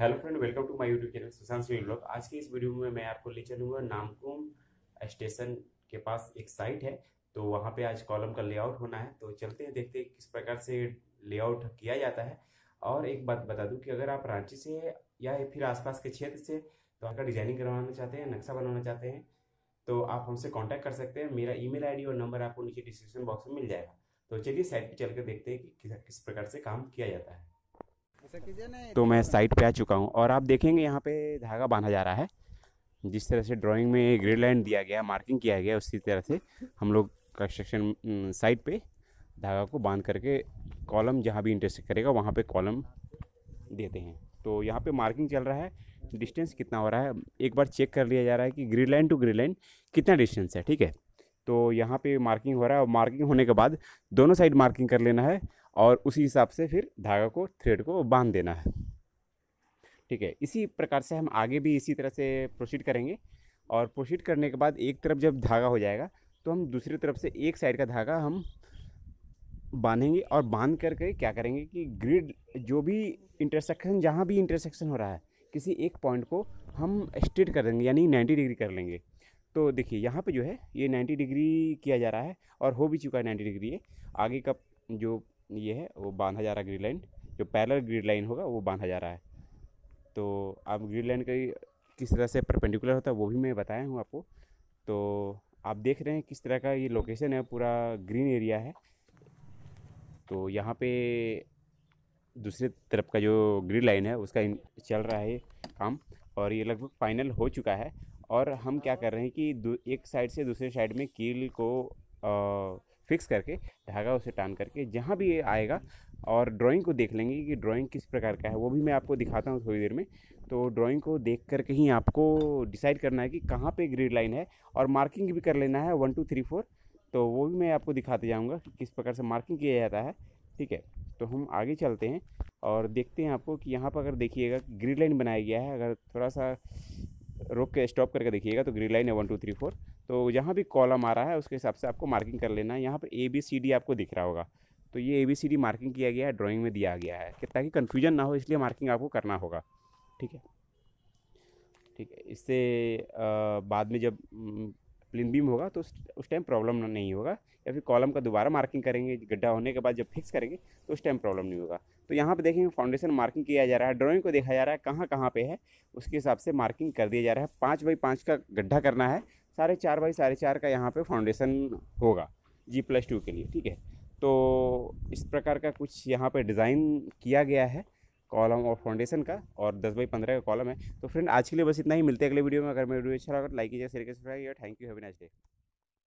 hello friend welcome to my YouTube channel Sushant Singh blog आज की इस वीडियो में मैं आपको ले चलूँगा नामकुम स्टेशन के पास एक साइट है तो वहाँ पे आज कॉलम का लेआउट होना है तो चलते हैं देखते हैं किस प्रकार से लेआउट किया जाता है और एक बात बता दूँ कि अगर आप रांची से या फिर आसपास के क्षेत्र से तो आपका डिजाइनिंग करवाना चाहते हैं नक्शा बनाना चाहते हैं तो आप हमसे कॉन्टैक्ट कर सकते हैं मेरा ई मेल और नंबर आपको नीचे डिस्क्रिप्शन बॉक्स में मिल जाएगा तो चलिए साइट पर चल कर देखते हैं कि किस प्रकार से काम किया जाता है तो मैं साइट पे आ चुका हूँ और आप देखेंगे यहाँ पे धागा बांधा जा रहा है जिस तरह से ड्राइंग में ग्रेड लाइन दिया गया मार्किंग किया गया उसी तरह से हम लोग कंस्ट्रक्शन साइट पे धागा को बांध करके कॉलम जहाँ भी इंटरसेक्ट करेगा वहाँ पे कॉलम देते हैं तो यहाँ पे मार्किंग चल रहा है डिस्टेंस कितना हो रहा है एक बार चेक कर लिया जा रहा है कि grid line to grid line कितना डिस्टेंस है ठीक है तो यहाँ पे मार्किंग हो रहा है और मार्किंग होने के बाद दोनों साइड मार्किंग कर लेना है और उसी हिसाब से फिर धागा को थ्रेड को बांध देना है ठीक है इसी प्रकार से हम आगे भी इसी तरह से प्रोसीड करेंगे और प्रोसीड करने के बाद एक तरफ जब धागा हो जाएगा तो हम दूसरी तरफ से एक साइड का धागा हम बांधेंगे और बांध करके क्या करेंगे कि ग्रिड जो भी इंटरसेक्शन जहाँ भी इंटरसेक्शन हो रहा है किसी एक पॉइंट को हम स्ट्रेट कर देंगे यानी 90 डिग्री कर लेंगे तो देखिए यहाँ पे जो है ये 90 डिग्री किया जा रहा है और हो भी चुका है 90 डिग्री ये आगे का जो ये है वो बांधा जा रहा है ग्रीड लाइन जो पैरल ग्रीड लाइन होगा वो बांधा जा रहा है तो आप ग्रीड लाइन का किस तरह से परपेंडिकुलर होता है वो भी मैं बताया हूँ आपको तो आप देख रहे हैं किस तरह का ये लोकेशन है पूरा ग्रीन एरिया है तो यहाँ पे दूसरे तरफ का जो ग्रीड लाइन है उसका चल रहा है काम और ये लगभग फाइनल हो चुका है और हम क्या कर रहे हैं कि एक साइड से दूसरे साइड में कील को आ, फिक्स करके धागा उसे टान करके जहाँ भी ये आएगा और ड्राइंग को देख लेंगे कि ड्राइंग किस प्रकार का है वो भी मैं आपको दिखाता हूँ थोड़ी देर में तो ड्राइंग को देख करके ही आपको डिसाइड करना है कि कहाँ पे ग्रिड लाइन है और मार्किंग भी कर लेना है वन टू थ्री फोर तो वो भी मैं आपको दिखाते जाऊँगा कि किस प्रकार से मार्किंग किया जाता है ठीक है तो हम आगे चलते हैं और देखते हैं आपको कि यहाँ पर अगर देखिएगा ग्रिड लाइन बनाया गया है अगर थोड़ा सा रोक के स्टॉप करके देखिएगा तो ग्रीन लाइन है वन टू थ्री फोर तो जहाँ भी कॉलम आ रहा है उसके हिसाब से आपको मार्किंग कर लेना है यहाँ पर ए बी सी डी आपको दिख रहा होगा तो ये A B C D marking किया गया है ड्राइंग में दिया गया है कि ताकि कन्फ्यूजन ना हो इसलिए मार्किंग आपको करना होगा ठीक है ठीक है इससे बाद में जब प्लेन बीम होगा तो उस टाइम प्रॉब्लम नहीं होगा या फिर कॉलम का दोबारा मार्किंग करेंगे गड्ढा होने के बाद जब फिक्स करेंगे तो उस टाइम प्रॉब्लम नहीं होगा तो यहाँ पे देखेंगे फाउंडेशन मार्किंग किया जा रहा है ड्राइंग को देखा जा रहा है कहाँ कहाँ पे है उसके हिसाब से मार्किंग कर दिया जा रहा है पाँच बाई पाँच का गड्ढा करना है साढ़े चार बाई साढ़े चार का यहाँ पर फाउंडेशन होगा जी प्लस टू के लिए ठीक है तो इस प्रकार का कुछ यहाँ पर डिज़ाइन किया गया है कॉलम और फाउंडेशन का और दस बाई पंद्रह का कॉलम है तो फ्रेंड आज के लिए बस इतना ही मिलते हैं अगले वीडियो में अगर मेरा वीडियो अच्छा लगा तो लाइक कीजिए शेयर कीजिए thank you have a nice day